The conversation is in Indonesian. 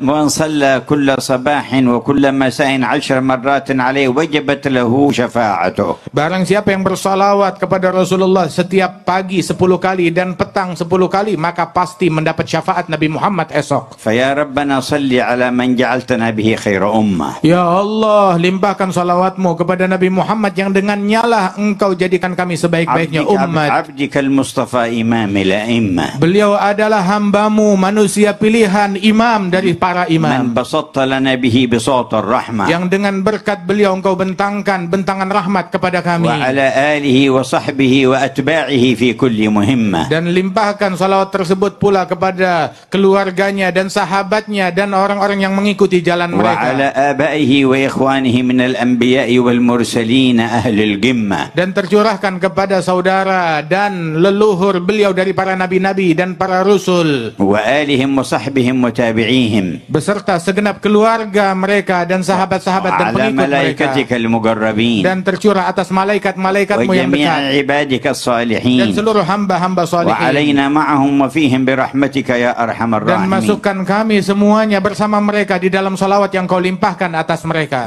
من صلى كل صباح وكل مساء عشر مرات عليه وجبت له شفاعته Barang siapa yang bersalawat kepada Rasulullah setiap pagi 10 kali dan petang 10 kali maka pasti mendapat syafaat Nabi Muhammad esok. Faya Rabbana salli ala man ja'altana bihi khaira ummah. Ya Allah, limpahkan salawatmu kepada Nabi Muhammad yang dengan nyalah engkau jadikan kami sebaik-baiknya umat. Abdikal Mustafa imamil a'immah. Beliau adalah hambamu manusia pilihan imam dari para imam. Yang dengan berkat beliau engkau bentangkan bentangan rahmat kepada kami. Dan limpahkan salawat tersebut pula kepada keluarganya dan sahabatnya dan orang-orang yang mengikuti jalan mereka. Dan tercurahkan kepada saudara dan leluhur beliau dari para nabi-nabi dan para rusul beserta segenap keluarga mereka dan sahabat-sahabat dan pengikut mereka dan tercurah atas malaikat-malaikatmu yang dekat dan seluruh hamba-hamba salihin ya dan masukkan kami semuanya bersama mereka di dalam salawat yang kau limpahkan atas mereka